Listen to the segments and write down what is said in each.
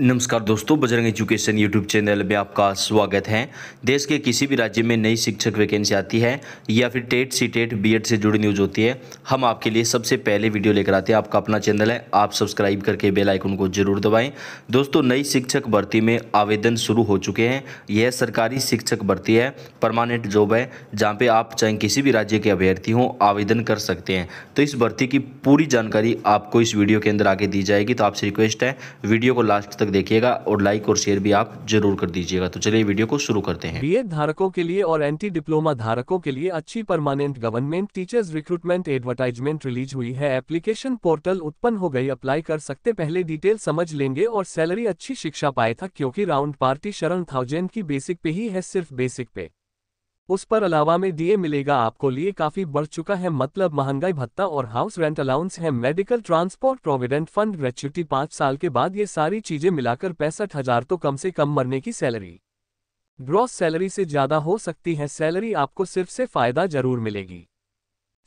नमस्कार दोस्तों Bajrang education YouTube channel में आपका स्वागत है देश के किसी भी राज्य में नई शिक्षक वैकेंसी आती है या फिर टेट सी टेट बी से जुड़ी न्यूज़ होती है हम आपके लिए सबसे पहले वीडियो लेकर आते हैं आपका अपना चैनल है आप सब्सक्राइब करके बेल आइकन को जरूर दबाएं दोस्तों नई शिक्षक भर्ती में आवेदन शुरू हो चुके हैं यह सरकारी शिक्षक भर्ती है परमानेंट जॉब है जहाँ पर आप चाहे किसी भी राज्य के अभ्यर्थी हों आवेदन कर सकते हैं तो इस भर्ती की पूरी जानकारी आपको इस वीडियो के अंदर आगे दी जाएगी तो आपसे रिक्वेस्ट है वीडियो को लास्ट तक तक देखिएगा और लाइक और शेयर भी आप जरूर कर दीजिएगा तो चलिए वीडियो को शुरू करते हैं बीएड धारकों के लिए और एंटी डिप्लोमा धारकों के लिए अच्छी permanent government teachers recruitment advertisement release हुई है एप्लीकेशन पोर्टल उत्पन्न हो गई अप्लाई कर सकते पहले डिटेल समझ लेंगे और सैलरी अच्छी शिक्षा पाए था क्योंकि राउंड पार्टी शरण थाउजेंड की बेसिक पे ही है सिर्फ बेसिक पे उस पर अलावा में डीए मिलेगा आपको लिए काफी बढ़ चुका है मतलब महंगाई भत्ता और हाउस रेंट अलाउंस है medical transport provident fund gratuity पांच साल के बाद ये सारी चीजें मिलाकर पैंसठ हजार तो कम से कम मरने की सैलरी ग्रॉस सैलरी से ज्यादा हो सकती है सैलरी आपको सिर्फ से फायदा जरूर मिलेगी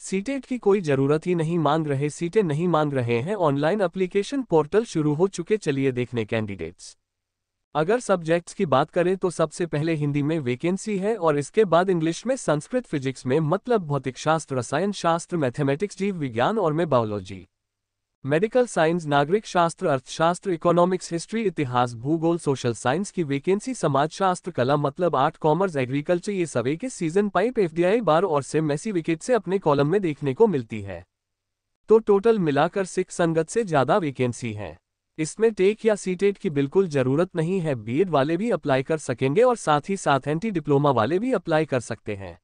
सीटेट की कोई जरूरत ही नहीं मांग रहे सीटें नहीं मांग रहे हैं ऑनलाइन एप्लीकेशन पोर्टल शुरू हो चुके चलिए देखने कैंडिडेट्स अगर सब्जेक्ट्स की बात करें तो सबसे पहले हिंदी में वैकेंसी है और इसके बाद इंग्लिश में संस्कृत फिजिक्स में मतलब भौतिक शास्त्र रसायन शास्त्र मैथमेटिक्स जीव विज्ञान और में बायोलॉजी मेडिकल साइंस नागरिक शास्त्र अर्थशास्त्र इकोनॉमिक्स हिस्ट्री इतिहास भूगोल सोशल साइंस की वैकेंसी समाजशास्त्र कला मतलब आर्ट कॉमर्स एग्रीकल्चर ये सभी के सीजन पाइप एफडीआई बार और से मैसी विकेट से अपने कॉलम में देखने को मिलती है तो टोटल मिलाकर सिख संगत से ज़्यादा वैकेंसी हैं इसमें टेक या सीटेट की बिल्कुल जरूरत नहीं है बीएड वाले भी अप्लाई कर सकेंगे और साथ ही साथ एंटी डिप्लोमा वाले भी अप्लाई कर सकते हैं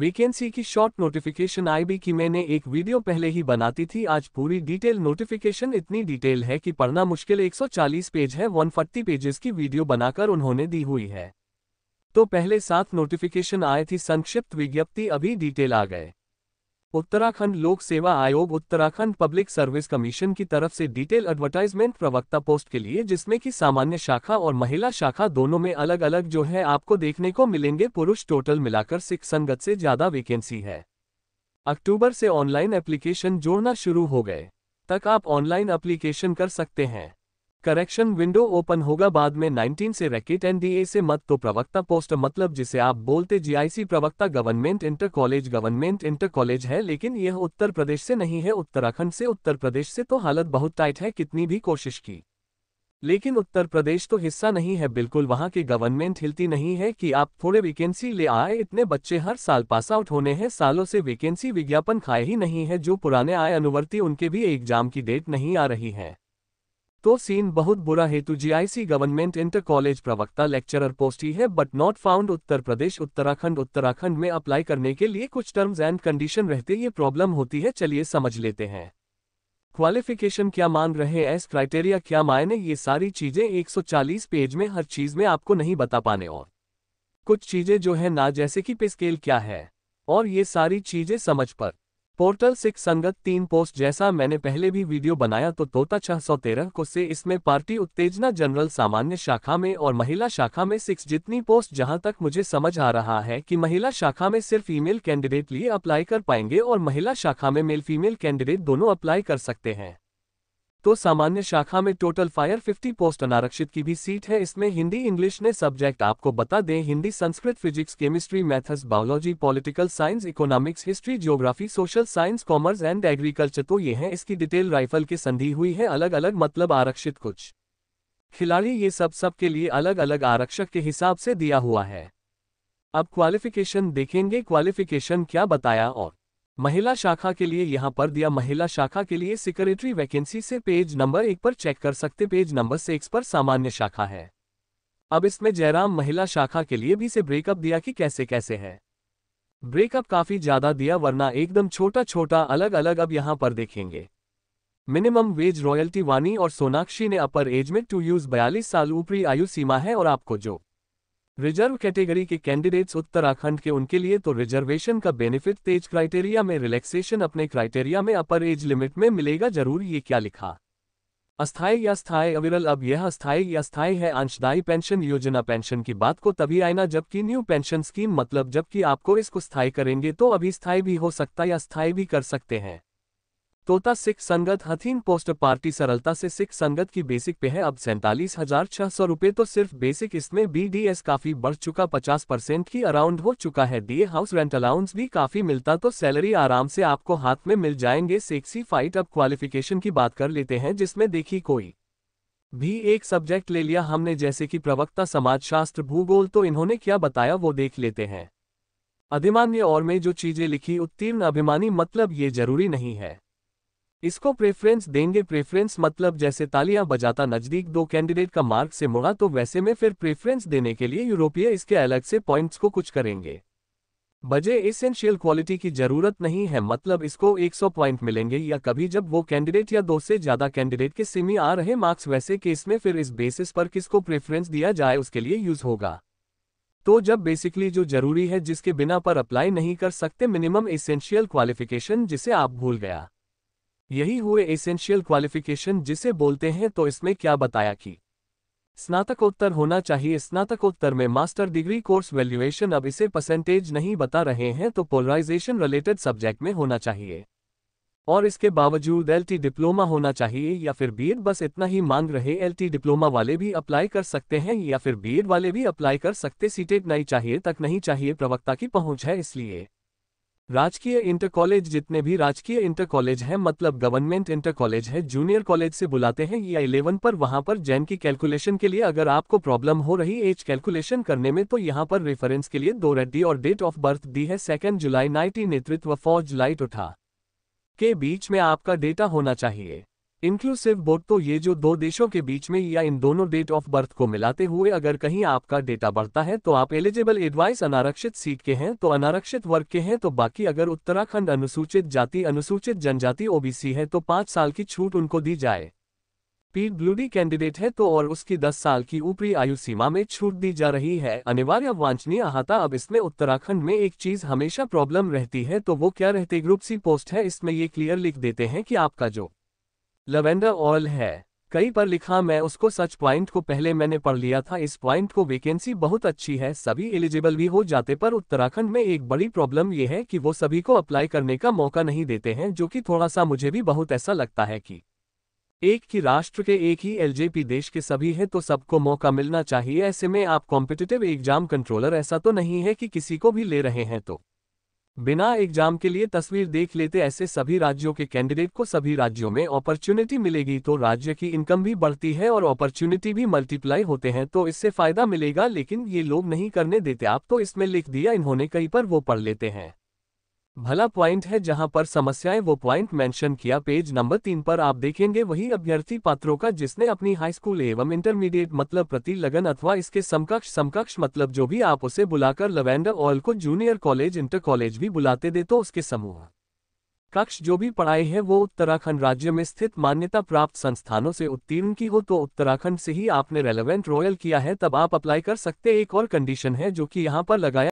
वैकेंसी की शॉर्ट नोटिफिकेशन आईबी की मैंने एक वीडियो पहले ही बनाती थी आज पूरी डिटेल नोटिफिकेशन इतनी डिटेल है कि पढ़ना मुश्किल 140 पेज है 140 पेजेस की वीडियो बनाकर उन्होंने दी हुई है तो पहले सात नोटिफिकेशन आए थी संक्षिप्त विज्ञप्ति अभी डिटेल आ गए उत्तराखंड लोक सेवा आयोग उत्तराखंड पब्लिक सर्विस कमीशन की तरफ से डिटेल एडवर्टाइजमेंट प्रवक्ता पोस्ट के लिए जिसमें कि सामान्य शाखा और महिला शाखा दोनों में अलग अलग जो है आपको देखने को मिलेंगे पुरुष टोटल मिलाकर सिख संगत से ज्यादा वैकेंसी है अक्टूबर से ऑनलाइन एप्लीकेशन जोड़ना शुरू हो गए तक आप ऑनलाइन एप्लीकेशन कर सकते हैं करेक्शन विंडो ओपन होगा बाद में 19 से रैकेट एनडीए से मत तो प्रवक्ता पोस्ट मतलब जिसे आप बोलते जीआईसी प्रवक्ता government inter college government inter college है लेकिन यह उत्तर प्रदेश से नहीं है उत्तराखंड से उत्तर प्रदेश से तो हालत बहुत टाइट है कितनी भी कोशिश की लेकिन उत्तर प्रदेश तो हिस्सा नहीं है बिल्कुल वहाँ की गवर्नमेंट हिलती नहीं है कि आप थोड़े वैकेंसी ले आए इतने बच्चे हर साल पास आउट होने हैं सालों से वैकेंसी विज्ञापन खाए ही नहीं है जो पुराने आए अनुवर्ती उनके भी एग्जाम की डेट नहीं आ रही है तो सीन बहुत बुरा हेतु जीआईसी गवर्नमेंट इंटर कॉलेज प्रवक्ता लेक्चरर पोस्टी है but not found Uttar Pradesh Uttarakhand Uttarakhand में अप्लाई करने के लिए कुछ टर्म्स एंड कंडीशन रहते ये प्रॉब्लम होती है चलिए समझ लेते हैं क्वालिफिकेशन क्या मान रहे हैं एस क्राइटेरिया क्या मायने ये सारी चीज़ें 140 पेज में हर चीज़ में आपको नहीं बता पाने और कुछ चीज़ें जो है ना जैसे कि पे स्केल क्या है और ये सारी चीज़ें समझ पर पोर्टल सिख संगत तीन पोस्ट जैसा मैंने पहले भी वीडियो बनाया तो तोता छह सौ तेरह को से इसमें पार्टी उत्तेजना जनरल सामान्य शाखा में और महिला शाखा में सिक्स जितनी पोस्ट जहां तक मुझे समझ आ रहा है कि महिला शाखा में सिर्फ फीमेल कैंडिडेट लिए अप्लाई कर पाएंगे और महिला शाखा में मेल फीमेल कैंडिडेट दोनों अप्लाई कर सकते हैं तो सामान्य शाखा में टोटल फायर 50 पोस्ट अनारक्षित की भी सीट है इसमें हिंदी इंग्लिश ने सब्जेक्ट आपको बता दें Hindi Sanskrit physics chemistry maths biology political science economics history geography social science commerce and agriculture तो ये हैं इसकी डिटेल राइफल की संधि हुई है अलग अलग मतलब आरक्षित कुछ खिलाड़ी ये सब सब के लिए अलग अलग आरक्षक के हिसाब से दिया हुआ है अब क्वालिफिकेशन देखेंगे क्वालिफिकेशन क्या बताया और महिला शाखा के लिए यहाँ पर दिया महिला शाखा के लिए सिक्योरिटी वैकेंसी से पेज नंबर एक पर चेक कर सकते पेज नंबर सिक्स पर सामान्य शाखा है अब इसमें जयराम महिला शाखा के लिए भी से ब्रेकअप दिया कि कैसे कैसे है ब्रेकअप काफी ज्यादा दिया वरना एकदम छोटा छोटा अलग अलग अब यहाँ पर देखेंगे मिनिमम वेज रॉयल्टी वानी और सोनाक्षी ने अपर एज में टू यूज बयालीस साल ऊपरी आयु सीमा है और आपको जो रिजर्व कैटेगरी के कैंडिडेट्स उत्तराखंड के उनके लिए तो रिजर्वेशन का बेनिफिट तेज क्राइटेरिया में रिलैक्सेशन अपने क्राइटेरिया में अपर एज लिमिट में मिलेगा जरूर ये क्या लिखा अस्थायी या स्थायी अविरल अब यह अस्थाई या स्थायी है अंशदायी पेंशन योजना पेंशन की बात को तभी आए ना जबकि न्यू पेंशन स्कीम मतलब जबकि आपको इसको स्थायी करेंगे तो अभी स्थायी भी हो सकता या स्थायी भी कर सकते हैं तोता सिख संगत हथीन पोस्ट पार्टी सरलता से सिख संगत की बेसिक पे है अब सैंतालीस हजार छह सौ रूपए तो सिर्फ बेसिक इसमें बीडीएस काफी बढ़ चुका पचास परसेंट की अराउंड हो चुका है दिए हाउस रेंट अलाउंस भी काफी मिलता तो सैलरी आराम से आपको हाथ में मिल जाएंगे सेक्सी फाइट अब क्वालिफिकेशन की बात कर लेते हैं जिसमें देखी कोई भी एक सब्जेक्ट ले लिया हमने जैसे कि प्रवक्ता समाजशास्त्र भूगोल तो इन्होंने क्या बताया वो देख लेते हैं अधिमान्य और में जो चीजें लिखी उत्तीर्ण अभिमानी मतलब ये जरूरी नहीं है इसको प्रेफरेंस देंगे प्रेफरेंस मतलब जैसे तालियां बजाता नजदीक दो कैंडिडेट का मार्क से मुड़ा तो वैसे में फिर प्रेफरेंस देने के लिए यूरोपीय इसके अलग से पॉइंट्स को कुछ करेंगे बजे एसेंशियल क्वालिटी की जरूरत नहीं है मतलब इसको 100 पॉइंट मिलेंगे या कभी जब वो कैंडिडेट या दो से ज्यादा कैंडिडेट के सिमी आ रहे मार्क्स वैसे केस में फिर इस बेसिस पर किसको प्रेफरेंस दिया जाए उसके लिए यूज होगा तो जब बेसिकली जो जरूरी है जिसके बिना पर अप्लाई नहीं कर सकते मिनिमम एसेंशियल क्वालिफिकेशन जिसे आप भूल गया यही हुए एसेंशियल क्वालिफिकेशन जिसे बोलते हैं तो इसमें क्या बताया कि स्नातकोत्तर होना चाहिए स्नातकोत्तर में मास्टर डिग्री कोर्स वैल्यूएशन अब इसे परसेंटेज नहीं बता रहे हैं तो पोलराइजेशन रिलेटेड सब्जेक्ट में होना चाहिए और इसके बावजूद एलटी डिप्लोमा होना चाहिए या फिर बीएड बस इतना ही मांग रहे एलटी डिप्लोमा वाले भी अप्लाई कर सकते हैं या फिर बीएड वाले भी अप्लाई कर सकते सीटेट e नहीं चाहिए तक नहीं चाहिए प्रवक्ता की पहुंच है इसलिए राजकीय इंटर कॉलेज जितने भी राजकीय इंटर कॉलेज हैं मतलब गवर्नमेंट इंटर कॉलेज है जूनियर कॉलेज से बुलाते हैं या इलेवन पर वहां पर जैन की कैलकुलेशन के लिए अगर आपको प्रॉब्लम हो रही एज कैलकुलेशन करने में तो यहां पर रेफरेंस के लिए दो रेड्डी और डेट ऑफ बर्थ दी है सेकेंड जुलाई नाइटी नेतृत्व फोर जुलाई उठा के बीच में आपका डेटा होना चाहिए इंक्लूसिव बोर्ड तो ये जो दो देशों के बीच में या इन दोनों डेट ऑफ बर्थ को मिलाते हुए अगर कहीं आपका डेटा बढ़ता है तो आप एलिजिबल एडवाइस अनारक्षित सीट के हैं तो अनारक्षित वर्ग के हैं तो बाकी अगर उत्तराखंड अनुसूचित जाति अनुसूचित जनजाति ओबीसी है तो पाँच साल की छूट उनको दी जाए पीडब्ल्यूडी कैंडिडेट है तो और उसकी दस साल की ऊपरी आयु सीमा में छूट दी जा रही है अनिवार्य वांछनीय अहाता अब इसमें उत्तराखंड में एक चीज हमेशा प्रॉब्लम रहती है तो वो क्या रहते ग्रुप सी पोस्ट है इसमें ये क्लियर लिख देते हैं कि आपका जो लवेंडर ऑयल है कई पर लिखा मैं उसको सच पॉइंट को पहले मैंने पढ़ लिया था इस पॉइंट को वैकेंसी बहुत अच्छी है सभी एलिजिबल भी हो जाते पर उत्तराखंड में एक बड़ी प्रॉब्लम ये है कि वो सभी को अप्लाई करने का मौका नहीं देते हैं जो कि थोड़ा सा मुझे भी बहुत ऐसा लगता है कि एक ही राष्ट्र के एक ही एलजेपी देश के सभी है तो सबको मौका मिलना चाहिए ऐसे में आप कॉम्पिटिटिव एग्जाम कंट्रोलर ऐसा तो नहीं है कि किसी को भी ले रहे हैं तो बिना एग्जाम के लिए तस्वीर देख लेते ऐसे सभी राज्यों के कैंडिडेट को सभी राज्यों में अपॉर्चुनिटी मिलेगी तो राज्य की इनकम भी बढ़ती है और अपॉर्चुनिटी भी मल्टीप्लाई होते हैं तो इससे फायदा मिलेगा लेकिन ये लोग नहीं करने देते आप तो इसमें लिख दिया इन्होंने कहीं पर वो पढ़ लेते हैं भला पॉइंट है जहां पर समस्याएं वो पॉइंट मेंशन किया पेज नंबर तीन पर आप देखेंगे वही अभ्यर्थी पात्रों का जिसने अपनी हाई स्कूल एवं इंटरमीडिएट मतलब प्रति लगन अथवा इसके समकक्ष समकक्ष मतलब जो भी आप उसे बुलाकर लवेंडर ऑयल को जूनियर कॉलेज इंटर कॉलेज भी बुलाते दे तो उसके समूह कक्ष जो भी पढ़ाई है वो उत्तराखंड राज्य में स्थित मान्यता प्राप्त संस्थानों से उत्तीर्ण की हो तो उत्तराखंड से ही आपने रेलेवेंट रॉयल किया है तब आप अप्लाई कर सकते एक और कंडीशन है जो कि यहाँ पर लगाया